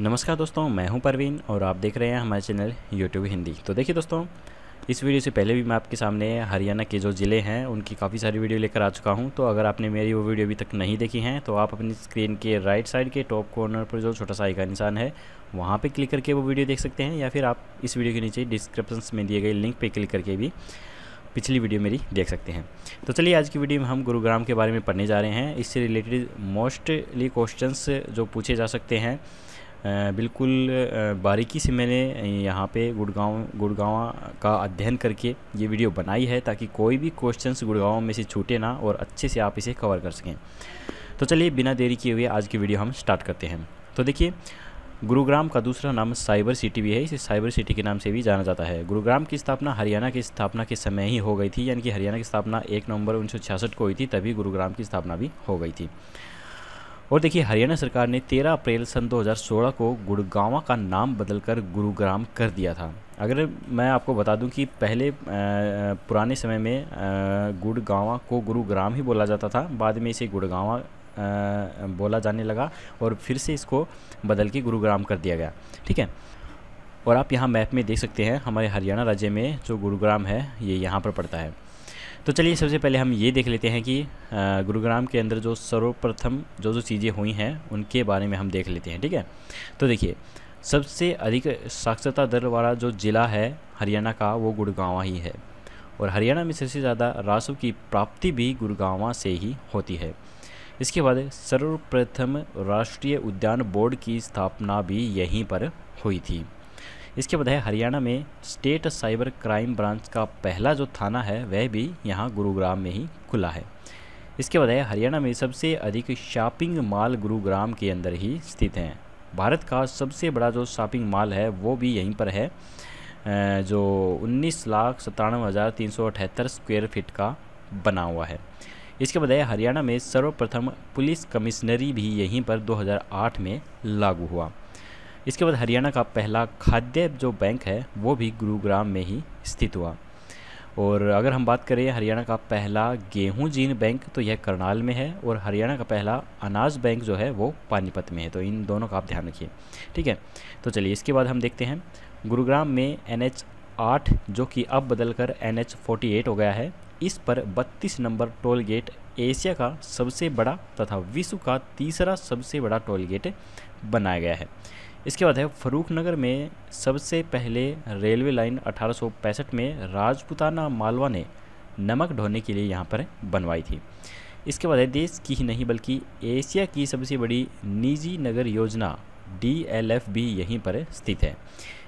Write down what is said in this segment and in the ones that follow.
नमस्कार दोस्तों मैं हूं परवीन और आप देख रहे हैं हमारे चैनल यूट्यूब हिंदी तो देखिए दोस्तों इस वीडियो से पहले भी मैं आपके सामने हरियाणा के जो ज़िले हैं उनकी काफ़ी सारी वीडियो लेकर आ चुका हूं तो अगर आपने मेरी वो वीडियो अभी तक नहीं देखी है तो आप अपनी स्क्रीन के राइट साइड के टॉप कॉर्नर पर जो छोटा सा आई का निशान है वहाँ पर क्लिक करके वो वीडियो देख सकते हैं या फिर आप इस वीडियो के नीचे डिस्क्रिप्शन में दिए गए लिंक पर क्लिक करके भी पिछली वीडियो मेरी देख सकते हैं तो चलिए आज की वीडियो में हम गुरुग्राम के बारे में पढ़ने जा रहे हैं इससे रिलेटेड मोस्टली क्वेश्चंस जो पूछे जा सकते हैं बिल्कुल बारीकी से मैंने यहाँ पे गुड़गांव गुड़गांव का अध्ययन करके ये वीडियो बनाई है ताकि कोई भी क्वेश्चंस गुड़गांव में से छूटे ना और अच्छे से आप इसे कवर कर सकें तो चलिए बिना देरी किए हुए आज की वीडियो हम स्टार्ट करते हैं तो देखिए गुरुग्राम का दूसरा नाम साइबर सिटी भी है इसे साइबर सिटी के नाम से भी जाना जाता है गुरुग्राम की स्थापना हरियाणा की स्थापना के समय ही हो गई थी यानी कि हरियाणा की स्थापना एक नवंबर उन्नीस को हुई थी तभी गुरुग्राम की स्थापना भी हो गई थी और देखिए हरियाणा सरकार ने 13 अप्रैल सन 2016 को गुड़गावा का नाम बदलकर गुरुग्राम कर दिया था अगर मैं आपको बता दूं कि पहले पुराने समय में गुड़गावा को गुरुग्राम ही बोला जाता था बाद में इसे गुड़गावा बोला जाने लगा और फिर से इसको बदल के गुरुग्राम कर दिया गया ठीक है और आप यहाँ मैप में देख सकते हैं हमारे हरियाणा राज्य में जो गुरुग्राम है ये यहाँ पर पड़ता है तो चलिए सबसे पहले हम ये देख लेते हैं कि गुरुग्राम के अंदर जो सर्वप्रथम जो जो चीज़ें हुई हैं उनके बारे में हम देख लेते हैं ठीक है तो देखिए सबसे अधिक साक्षरता दर वाला जो ज़िला है हरियाणा का वो गुड़गावा ही है और हरियाणा में सबसे ज़्यादा राजस्व की प्राप्ति भी गुड़गावा से ही होती है इसके बाद सर्वप्रथम राष्ट्रीय उद्यान बोर्ड की स्थापना भी यहीं पर हुई थी इसके बजाय हरियाणा में स्टेट साइबर क्राइम ब्रांच का पहला जो थाना है वह भी यहाँ गुरुग्राम में ही खुला है इसके बजाय हरियाणा में सबसे अधिक शॉपिंग मॉल गुरुग्राम के अंदर ही स्थित हैं भारत का सबसे बड़ा जो शॉपिंग मॉल है वो भी यहीं पर है जो उन्नीस लाख सत्तानवे हज़ार तीन सौ अठहत्तर स्क्वेयर फीट का बना हुआ है इसके बजाय हरियाणा में सर्वप्रथम पुलिस कमिश्नरी भी यहीं पर 2008 में लागू हुआ इसके बाद हरियाणा का पहला खाद्य जो बैंक है वो भी गुरुग्राम में ही स्थित हुआ और अगर हम बात करें हरियाणा का पहला गेहूं जीन बैंक तो यह करनाल में है और हरियाणा का पहला अनाज बैंक जो है वो पानीपत में है तो इन दोनों का आप ध्यान रखिए ठीक है तो चलिए इसके बाद हम देखते हैं गुरुग्राम में एन एच आठ जो कि अब बदलकर एन एच फोर्टी एट हो गया है इस पर बत्तीस नंबर टोल गेट एशिया का सबसे बड़ा तथा विश्व का तीसरा सबसे बड़ा टोल गेट बनाया गया है इसके बाद है फरूख नगर में सबसे पहले रेलवे लाइन अठारह में राजपुताना मालवा ने नमक ढोने के लिए यहाँ पर बनवाई थी इसके बाद है देश की ही नहीं बल्कि एशिया की सबसे बड़ी निजी नगर योजना डी एल एफ भी यहीं पर स्थित है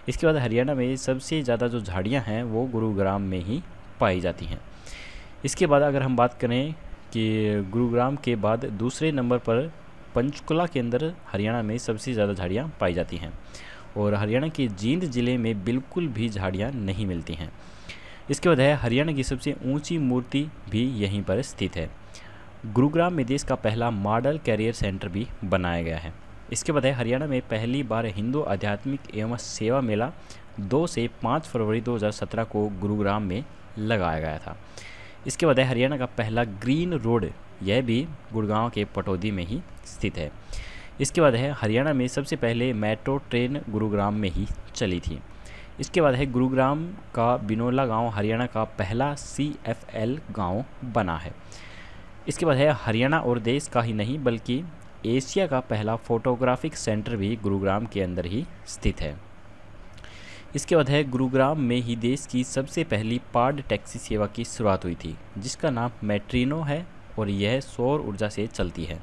इसके बाद हरियाणा में सबसे ज़्यादा जो झाड़ियाँ हैं वो गुरुग्राम में ही पाई जाती हैं इसके बाद अगर हम बात करें कि गुरुग्राम के बाद दूसरे नंबर पर पंचकुला के अंदर हरियाणा में सबसे ज़्यादा झाड़ियाँ पाई जाती हैं और हरियाणा के जींद ज़िले में बिल्कुल भी झाड़ियाँ नहीं मिलती हैं इसके बाद हरियाणा की सबसे ऊंची मूर्ति भी यहीं पर स्थित है गुरुग्राम में देश का पहला मॉडल कैरियर सेंटर भी बनाया गया है इसके बाद हरियाणा में पहली बार हिंदू आध्यात्मिक एवं सेवा मेला 2 से 5 फरवरी 2017 को गुरुग्राम में लगाया गया था इसके बाद हरियाणा का पहला ग्रीन रोड यह भी गुड़गांव के पटौदी में ही स्थित है इसके बाद है हरियाणा में सबसे पहले मेट्रो ट्रेन गुरुग्राम में ही चली थी इसके बाद है गुरुग्राम का बिनोला गांव हरियाणा का पहला सी एफ एल गाँव बना है इसके बाद है हरियाणा और देश का ही नहीं बल्कि एशिया का पहला फोटोग्राफिक सेंटर भी गुरुग्राम के अंदर ही स्थित है इसके बाद है गुरुग्राम में ही देश की सबसे पहली पार्ड टैक्सी सेवा की शुरुआत हुई थी जिसका नाम मेट्रिनो है और यह सौर ऊर्जा से चलती है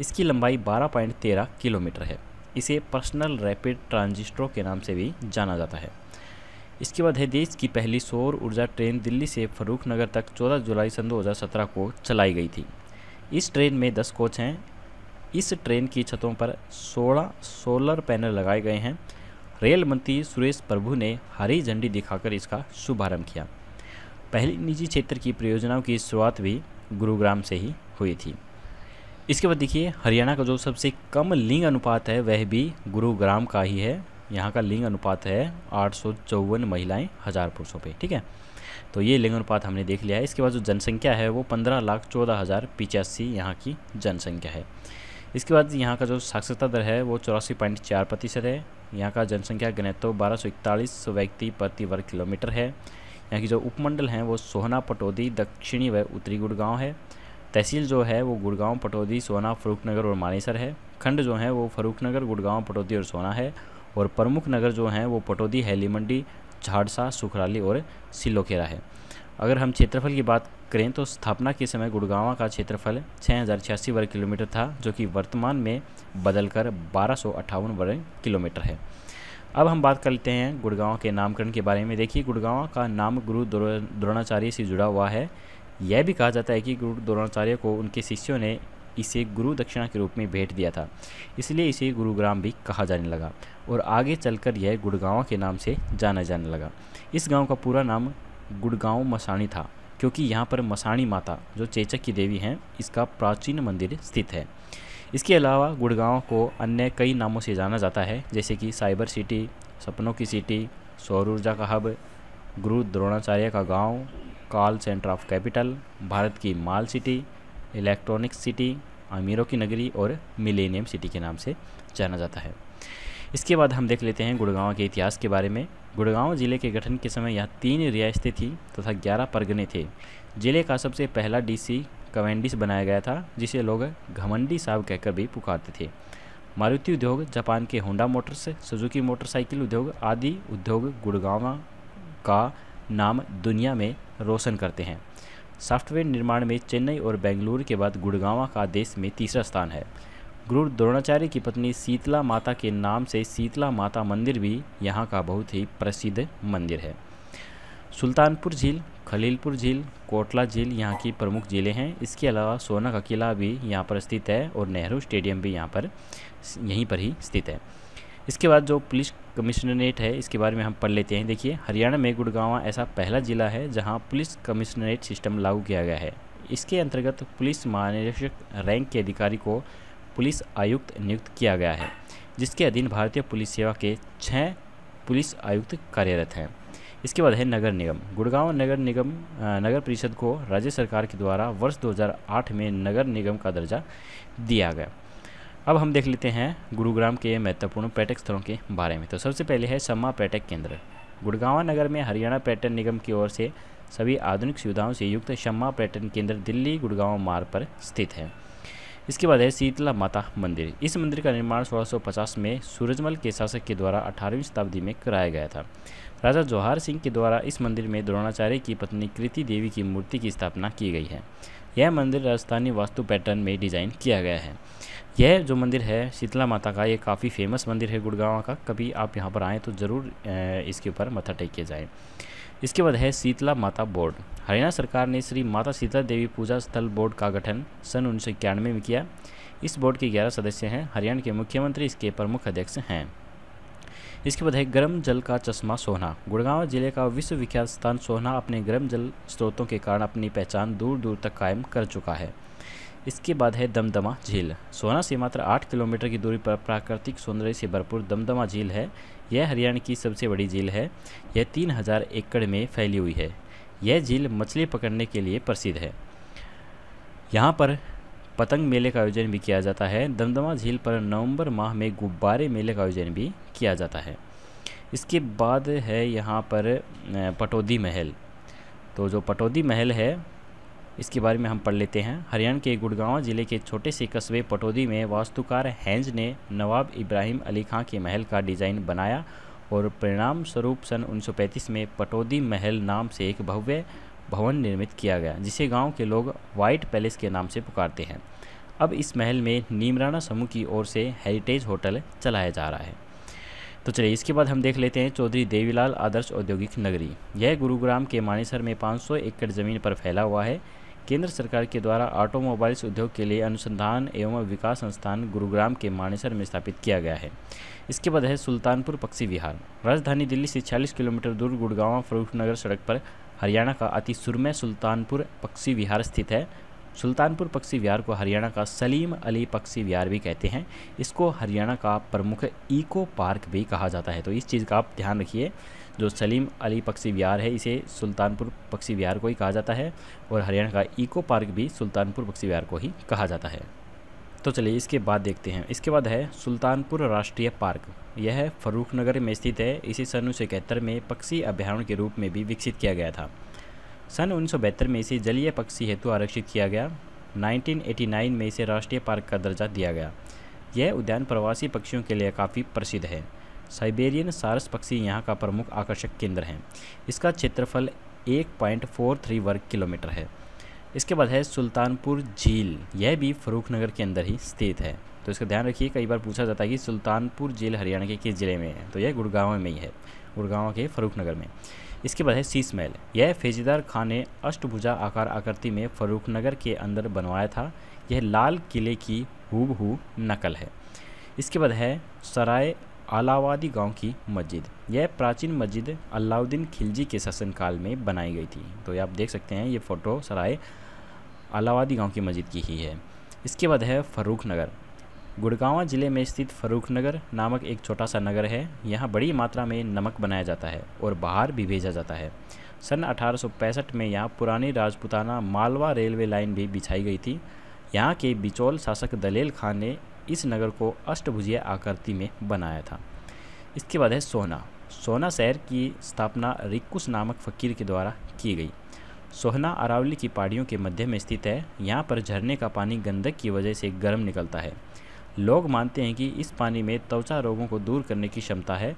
इसकी लंबाई 12.13 किलोमीटर है इसे पर्सनल रैपिड ट्रांजिस्टरों के नाम से भी जाना जाता है इसके बाद है देश की पहली सौर ऊर्जा ट्रेन दिल्ली से फरूखनगर तक 14 जुलाई सन 2017 को चलाई गई थी इस ट्रेन में 10 कोच हैं इस ट्रेन की छतों पर 16 सोलर पैनल लगाए गए हैं रेल मंत्री सुरेश प्रभु ने हरी झंडी दिखाकर इसका शुभारंभ किया पहली निजी क्षेत्र की परियोजनाओं की शुरुआत भी गुरुग्राम से ही हुई थी इसके बाद देखिए हरियाणा का जो सबसे कम लिंग अनुपात है वह भी गुरुग्राम का ही है यहाँ का लिंग अनुपात है आठ महिलाएं हज़ार पुरुषों पे ठीक है तो ये लिंग अनुपात हमने देख लिया है इसके बाद जो जनसंख्या है वो पंद्रह लाख चौदह हज़ार पिचासी यहाँ की जनसंख्या है इसके बाद यहाँ का जो साक्षरता दर है वो चौरासी पॉइंट चार प्रतिशत है यहाँ का जनसंख्या बारह सौ इकतालीस व्यक्ति प्रति वर्ग किलोमीटर है यहाँ की जो उपमंडल हैं वो सोहना पटौदी दक्षिणी व उत्तरी गुड़गांव है तहसील जो है वो गुड़गांव पटौदी सोना फरूखनगर और मानेसर है खंड जो है वो फरूखनगर गुड़गांव पटौदी और सोना है और प्रमुख नगर जो हैं वो पटौदी हैली मंडी झाड़सा सुखराली और सिलोखेरा है अगर हम क्षेत्रफल की बात करें तो स्थापना के समय गुड़गांव का क्षेत्रफल छः वर्ग किलोमीटर था जो कि वर्तमान में बदलकर बारह वर्ग किलोमीटर है अब हम बात कर लेते हैं गुड़गांव के नामकरण के बारे में देखिए गुड़गांव का नाम गुरु द्रोणाचार्य से जुड़ा हुआ है यह भी कहा जाता है कि गुरु द्रोणाचार्य को उनके शिष्यों ने इसे गुरु दक्षिणा के रूप में भेंट दिया था इसलिए इसे गुरुग्राम भी कहा जाने लगा और आगे चलकर यह गुड़गांव के नाम से जाना जाने लगा इस गांव का पूरा नाम गुड़गांव मसाणी था क्योंकि यहाँ पर मसाणी माता जो चेचक की देवी हैं इसका प्राचीन मंदिर स्थित है इसके अलावा गुड़गांव को अन्य कई नामों से जाना जाता है जैसे कि साइबर सिटी सपनों की सिटी सौर ऊर्जा का हब गुरु द्रोणाचार्य का गांव, call centre of capital Bharat की माल सिटी इलेक्ट्रॉनिक्स सिटी अमीरों की नगरी और मिलेनियम सिटी के नाम से जाना जाता है इसके बाद हम देख लेते हैं गुड़गांव के इतिहास के बारे में गुड़गांव जिले के गठन के समय यहाँ तीन रियासतें थीं तथा तो ग्यारह परगने थे जिले का सबसे पहला डीसी कवेंडिस बनाया गया था जिसे लोग घमंडी साहब कहकर भी पुकारते थे मारुति उद्योग जापान के होंडा मोटर्स सुजुकी मोटरसाइकिल उद्योग आदि उद्योग गुड़गांव का नाम दुनिया में रोशन करते हैं सॉफ्टवेयर निर्माण में चेन्नई और बेंगलुरु के बाद गुड़गांव का देश में तीसरा स्थान है गुरु द्रोणाचार्य की पत्नी शीतला माता के नाम से शीतला माता मंदिर भी यहाँ का बहुत ही प्रसिद्ध मंदिर है सुल्तानपुर झील खलीलपुर झील कोटला झील यहाँ की प्रमुख झीलें हैं इसके अलावा सोना का किला भी यहाँ पर स्थित है और नेहरू स्टेडियम भी यहाँ पर यहीं पर ही स्थित है इसके बाद जो पुलिस कमिश्नरेट है इसके बारे में हम पढ़ लेते हैं देखिए हरियाणा में गुड़गांव ऐसा पहला ज़िला है जहाँ पुलिस कमिश्नरेट सिस्टम लागू किया गया है इसके अंतर्गत पुलिस महानिरीक्षक रैंक के अधिकारी को पुलिस आयुक्त नियुक्त किया गया है जिसके अधीन भारतीय पुलिस सेवा के छः पुलिस आयुक्त कार्यरत हैं इसके बाद है नगर निगम गुड़गांव नगर निगम नगर परिषद को राज्य सरकार के द्वारा वर्ष 2008 में नगर निगम का दर्जा दिया गया अब हम देख लेते हैं गुरुग्राम के महत्वपूर्ण पर्यटक स्थलों के बारे में तो सबसे पहले है सम्मा पर्यटक केंद्र गुड़गांव नगर में हरियाणा पर्यटन निगम की ओर से सभी आधुनिक सुविधाओं से युक्त शम्मा पर्यटन केंद्र दिल्ली गुड़गांव मार्ग पर स्थित है इसके बाद है शीतला माता मंदिर इस मंदिर का निर्माण 1650 में सूरजमल के शासक के द्वारा 18वीं शताब्दी में कराया गया था राजा जौहर सिंह के द्वारा इस मंदिर में द्रोणाचार्य की पत्नी कृति देवी की मूर्ति की स्थापना की गई है यह मंदिर राजस्थानी वास्तु पैटर्न में डिज़ाइन किया गया है यह जो मंदिर है शीतला माता का यह काफ़ी फेमस मंदिर है गुड़गांव का कभी आप यहाँ पर आएँ तो ज़रूर इसके ऊपर मत्था टेक के जाएँ इसके बाद है शीतला माता बोर्ड हरियाणा सरकार ने श्री माता शीतला देवी पूजा स्थल बोर्ड का गठन सन उन्नीस में किया इस बोर्ड के 11 सदस्य हैं हरियाणा के मुख्यमंत्री इसके प्रमुख अध्यक्ष हैं इसके बाद है गर्म जल का चश्मा सोहना गुड़गांव जिले का विश्वविख्यात स्थान सोहना अपने गर्म जल स्रोतों के कारण अपनी पहचान दूर दूर तक कायम कर चुका है इसके बाद है दमदमा झील सोहना से मात्र आठ किलोमीटर की दूरी पर प्राकृतिक सौंदर्य से भरपूर दमदमा झील है यह हरियाणा की सबसे बड़ी झील है यह तीन हज़ार एकड़ में फैली हुई है यह झील मछली पकड़ने के लिए प्रसिद्ध है यहाँ पर पतंग मेले का आयोजन भी किया जाता है दमदमा झील पर नवंबर माह में गुब्बारे मेले का आयोजन भी किया जाता है इसके बाद है यहाँ पर पटौदी महल तो जो पटौदी महल है इसके बारे में हम पढ़ लेते हैं हरियाणा के गुड़गांव जिले के छोटे से कस्बे पटोदी में वास्तुकार हैंज ने नवाब इब्राहिम अली खां के महल का डिज़ाइन बनाया और परिणाम स्वरूप सन 1935 में पटोदी महल नाम से एक भव्य भवन निर्मित किया गया जिसे गांव के लोग वाइट पैलेस के नाम से पुकारते हैं अब इस महल में नीमराना समूह की ओर से हेरिटेज होटल चलाया जा रहा है तो चलिए इसके बाद हम देख लेते हैं चौधरी देवीलाल आदर्श औद्योगिक नगरी यह गुरुग्राम के मानेसर में 500 एकड़ ज़मीन पर फैला हुआ है केंद्र सरकार के द्वारा ऑटोमोबाइल्स उद्योग के लिए अनुसंधान एवं विकास संस्थान गुरुग्राम के मानेसर में स्थापित किया गया है इसके बाद है सुल्तानपुर पक्षी विहार राजधानी दिल्ली से छियालीस किलोमीटर दूर गुड़गांव फरूखनगर सड़क पर हरियाणा का अति सुरमय सुल्तानपुर पक्षी विहार स्थित है सुल्तानपुर पक्षी विहार को हरियाणा का सलीम अली पक्षी विहार भी कहते हैं इसको हरियाणा का प्रमुख इको पार्क भी कहा जाता है तो इस चीज़ का आप ध्यान रखिए जो सलीम अली पक्षी विहार है इसे सुल्तानपुर पक्षी विहार को ही कहा जाता है और हरियाणा का इको पार्क भी सुल्तानपुर पक्षी विहार को ही कहा जाता है तो चलिए इसके बाद देखते हैं इसके बाद है सुल्तानपुर राष्ट्रीय पार्क यह नगर में स्थित है इसे सन उन्नीस में पक्षी अभ्यारण्य के रूप में भी विकसित किया गया था सन उन्नीस में इसे जलीय पक्षी हेतु आरक्षित किया गया 1989 में इसे राष्ट्रीय पार्क का दर्जा दिया गया यह उद्यान प्रवासी पक्षियों के लिए काफ़ी प्रसिद्ध है साइबेरियन सारस पक्षी यहाँ का प्रमुख आकर्षक केंद्र है इसका क्षेत्रफल एक पॉइंट फोर थ्री वर्ग किलोमीटर है इसके बाद है सुल्तानपुर झील यह भी फरूखनगर के अंदर ही स्थित है तो इसका ध्यान रखिए कई बार पूछा जाता है कि सुल्तानपुर झील हरियाणा के किस ज़िले में है तो यह गुड़गांव में ही है गुड़गांव के फरूखनगर में इसके बाद है सीस महल यह फेजीदार खान ने अष्टभुजा आकार आकृति में फरूखनगर के अंदर बनवाया था यह लाल किले की हूबहू नकल है इसके बाद है सराय अलावादी गांव की मस्जिद यह प्राचीन मस्जिद अलाउद्दीन खिलजी के शासनकाल में बनाई गई थी तो ये आप देख सकते हैं ये फ़ोटो सराय अलावादी गांव की मस्जिद की ही है इसके बाद है फ़रूख नगर गुड़गांव ज़िले में स्थित फ़रूख नगर नामक एक छोटा सा नगर है यहाँ बड़ी मात्रा में नमक बनाया जाता है और बाहर भी भेजा जाता है सन अठारह में यहाँ पुरानी राजपुताना मालवा रेलवे लाइन भी बिछाई गई थी यहाँ के बिचौल शासक दलेल खान ने इस नगर को अष्टभुजीय आकृति में बनाया था इसके बाद है सोहना सोहना शहर की स्थापना रिक्कुस नामक फ़कीर के द्वारा की गई सोहना अरावली की पहाड़ियों के मध्य में स्थित है यहाँ पर झरने का पानी गंदक की वजह से गर्म निकलता है लोग मानते हैं कि इस पानी में त्वचा रोगों को दूर करने की क्षमता है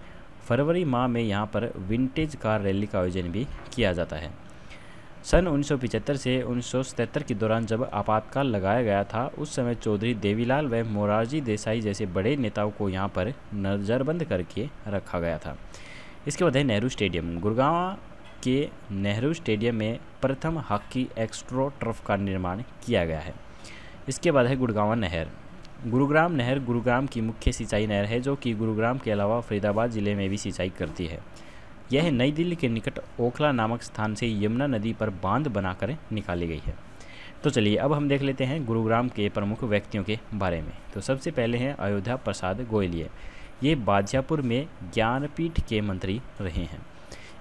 फरवरी माह में यहाँ पर विंटेज कार रैली का आयोजन भी किया जाता है सन 1975 से 1977 के दौरान जब आपातकाल लगाया गया था उस समय चौधरी देवीलाल व मोरारजी देसाई जैसे बड़े नेताओं को यहाँ पर नज़रबंद करके रखा गया था इसके बाद है नेहरू स्टेडियम गुड़गांव के नेहरू स्टेडियम में प्रथम हॉकी एक्स्ट्रो ट्रफ का निर्माण किया गया है इसके बाद है गुड़गांव नहर गुरुग्राम नहर गुरुग्राम की मुख्य सिंचाई नहर है जो कि गुरुग्राम के अलावा फरीदाबाद ज़िले में भी सिंचाई करती है यह नई दिल्ली के निकट ओखला नामक स्थान से यमुना नदी पर बांध बनाकर निकाली गई है तो चलिए अब हम देख लेते हैं गुरुग्राम के प्रमुख व्यक्तियों के बारे में तो सबसे पहले हैं अयोध्या प्रसाद गोयलिय ये बाजियापुर में ज्ञानपीठ के मंत्री रहे हैं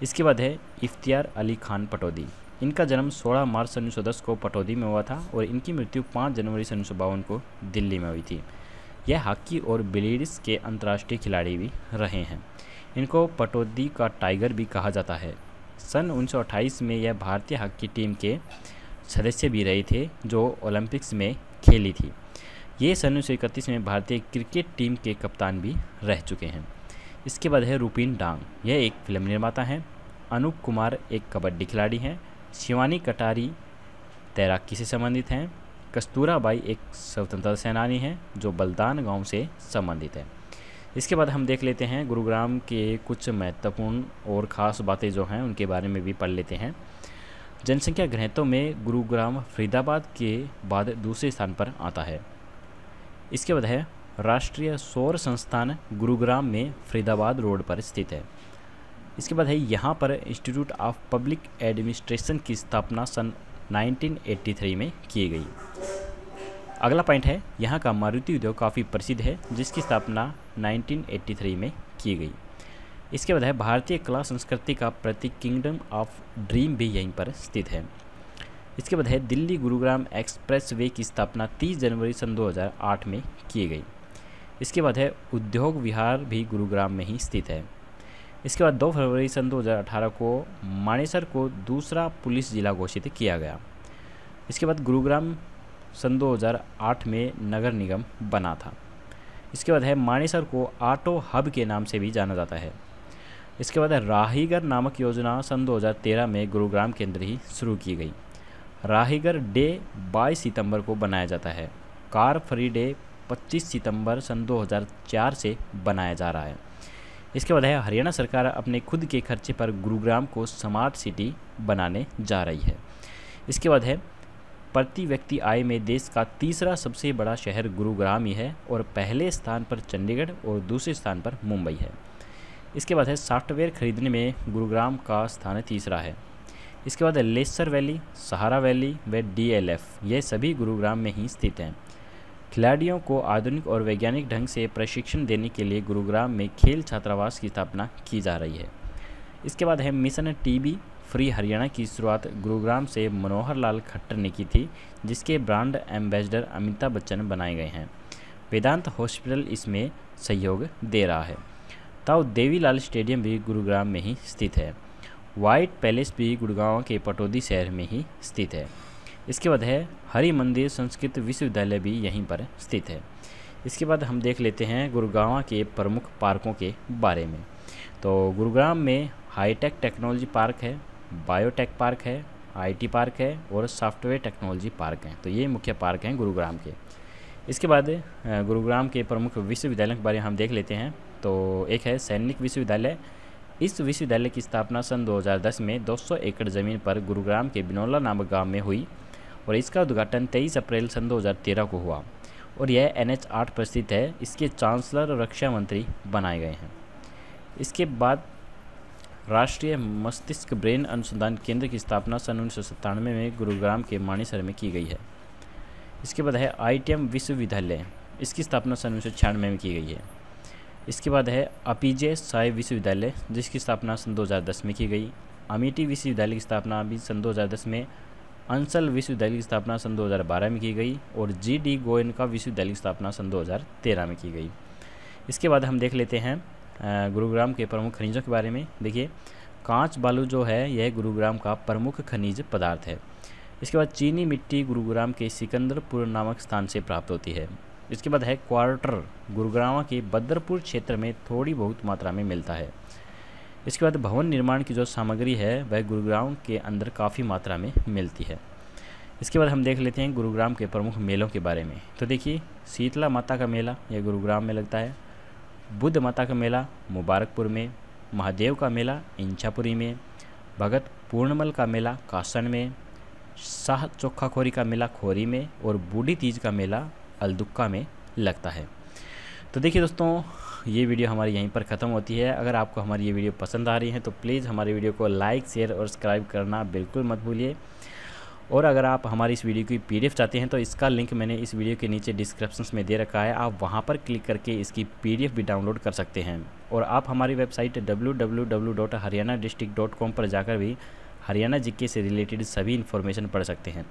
इसके बाद है इफ्तियार अली खान पटौदी इनका जन्म 16 मार्च उन्नीस को पटौदी में हुआ था और इनकी मृत्यु 5 जनवरी उन्नीस को दिल्ली में हुई थी यह हॉकी और बिलीड्स के अंतर्राष्ट्रीय खिलाड़ी भी रहे हैं इनको पटौदी का टाइगर भी कहा जाता है सन उन्नीस में यह भारतीय हॉकी टीम के सदस्य भी रहे थे जो ओलंपिक्स में खेली थी ये सन उन्नीस में भारतीय क्रिकेट टीम के कप्तान भी रह चुके हैं इसके बाद है रूपिन डांग यह एक फिल्म निर्माता हैं अनूप कुमार एक कबड्डी खिलाड़ी हैं शिवानी कटारी तैराकी से संबंधित हैं कस्तूराबाई एक स्वतंत्रता सेनानी हैं जो बलदान गांव से संबंधित हैं इसके बाद हम देख लेते हैं गुरुग्राम के कुछ महत्वपूर्ण और ख़ास बातें जो हैं उनके बारे में भी पढ़ लेते हैं जनसंख्या ग्रहतों में गुरुग्राम फरीदाबाद के बाद दूसरे स्थान पर आता है इसके बाद है राष्ट्रीय सौर संस्थान गुरुग्राम में फरीदाबाद रोड पर स्थित है इसके बाद है यहाँ पर इंस्टीट्यूट ऑफ पब्लिक एडमिनिस्ट्रेशन की स्थापना सन 1983 में की गई अगला पॉइंट है यहाँ का मारुति उद्योग काफ़ी प्रसिद्ध है जिसकी स्थापना 1983 में की गई इसके बाद है भारतीय कला संस्कृति का प्रतीक किंगडम ऑफ ड्रीम भी यहीं पर स्थित है इसके बाद है दिल्ली गुरुग्राम एक्सप्रेस वे की स्थापना 30 जनवरी सन 2008 में की गई इसके बाद है उद्योग विहार भी गुरुग्राम में ही स्थित है इसके बाद 2 फरवरी सन 2018 को मानेसर को दूसरा पुलिस जिला घोषित किया गया इसके बाद गुरुग्राम सन 2008 में नगर निगम बना था इसके बाद है मानेसर को आटो हब के नाम से भी जाना जाता है इसके बाद राहीगर नामक योजना सन 2013 में गुरुग्राम के अंदर ही शुरू की गई राहीगर डे 22 सितंबर को बनाया जाता है कार फ्री डे 25 सितंबर सन 2004 से बनाया जा रहा है इसके बाद है हरियाणा सरकार अपने खुद के खर्चे पर गुरुग्राम को स्मार्ट सिटी बनाने जा रही है इसके बाद है प्रति व्यक्ति आय में देश का तीसरा सबसे बड़ा शहर गुरुग्राम ही है और पहले स्थान पर चंडीगढ़ और दूसरे स्थान पर मुंबई है इसके बाद है सॉफ्टवेयर खरीदने में गुरुग्राम का स्थान तीसरा है इसके बाद है लेसर वैली सहारा वैली व एफ ये सभी गुरुग्राम में ही स्थित हैं खिलाड़ियों को आधुनिक और वैज्ञानिक ढंग से प्रशिक्षण देने के लिए गुरुग्राम में खेल छात्रावास की स्थापना की जा रही है इसके बाद है मिशन टीबी फ्री हरियाणा की शुरुआत गुरुग्राम से मनोहर लाल खट्टर ने की थी जिसके ब्रांड एम्बेसडर अमिताभ बच्चन बनाए गए हैं वेदांत हॉस्पिटल इसमें सहयोग दे रहा है ताऊ देवीलाल स्टेडियम भी गुरुग्राम में ही स्थित है वाइट पैलेस भी गुड़गांव के पटौदी शहर में ही स्थित है इसके बाद है हरि मंदिर संस्कृत विश्वविद्यालय भी यहीं पर स्थित है इसके बाद हम देख लेते हैं गुरुग्राम के प्रमुख पार्कों के बारे में तो गुरुग्राम में हाईटेक टेक्नोलॉजी पार्क है बायोटेक पार्क है आईटी पार्क है और सॉफ्टवेयर टेक्नोलॉजी पार्क हैं तो ये मुख्य पार्क हैं गुरुग्राम के इसके बाद गुरुग्राम के प्रमुख विश्वविद्यालय के बारे में हम देख लेते हैं तो एक है सैनिक विश्वविद्यालय इस विश्वविद्यालय की स्थापना सन 2010 में 200 एकड़ ज़मीन पर गुरुग्राम के बिनौला नामक गाँव में हुई और इसका उद्घाटन 23 अप्रैल सन 2013 को हुआ और यह एन एच आठ है इसके चांसलर और रक्षा मंत्री बनाए गए हैं इसके बाद राष्ट्रीय मस्तिष्क ब्रेन अनुसंधान केंद्र की स्थापना सन उन्नीस में गुरुग्राम के माणीसर में की गई है इसके बाद है एम विश्वविद्यालय इसकी स्थापना सन उन्नीस में की गई है इसके बाद है अपीजे साय विश्वविद्यालय जिसकी स्थापना सन 2010 में की गई अमेठी विश्वविद्यालय की स्थापना अभी सन 2010 में अंसल विश्वविद्यालय की स्थापना सन 2012 में की गई और जी डी गोयनका विश्वविद्यालय की स्थापना सन 2013 में की गई इसके बाद हम देख लेते हैं गुरुग्राम के प्रमुख खनिजों के बारे में देखिए कांच बालू जो है यह गुरुग्राम का प्रमुख खनिज पदार्थ है इसके बाद चीनी मिट्टी गुरुग्राम के सिकंदरपुर नामक स्थान से प्राप्त होती है इसके बाद है क्वार्टर गुरुग्राम के बद्रपुर क्षेत्र में थोड़ी बहुत मात्रा में मिलता है इसके बाद भवन निर्माण की जो सामग्री है वह गुरुग्राम के अंदर काफ़ी मात्रा में मिलती है इसके बाद हम देख लेते हैं गुरुग्राम के प्रमुख मेलों के बारे में तो देखिए शीतला माता का मेला यह गुरुग्राम में लगता है बुद्ध माता का मेला मुबारकपुर में महादेव का मेला इंछापुरी में भगत पूर्णमल का मेला कासन में शाह चोखाखोरी का मेला खोरी में और बूढ़ी तीज का मेला अलदुक्का में लगता है तो देखिए दोस्तों ये वीडियो हमारी यहीं पर ख़त्म होती है अगर आपको हमारी ये वीडियो पसंद आ रही है तो प्लीज़ हमारे वीडियो को लाइक शेयर और सब्सक्राइब करना बिल्कुल मत भूलिए और अगर आप हमारी इस वीडियो की पी चाहते हैं तो इसका लिंक मैंने इस वीडियो के नीचे डिस्क्रिप्शन में दे रखा है आप वहाँ पर क्लिक करके इसकी पी भी डाउनलोड कर सकते हैं और आप हमारी वेबसाइट डब्ल्यू पर जाकर भी हरियाणा जीके से रिलेटेड सभी इन्फॉर्मेशन पढ़ सकते हैं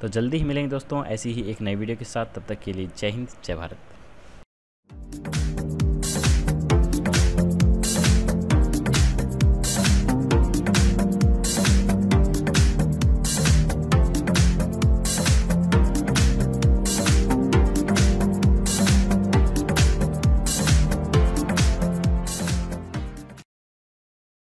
तो जल्दी ही मिलेंगे दोस्तों ऐसी ही एक नई वीडियो के साथ तब तक के लिए जय हिंद जय भारत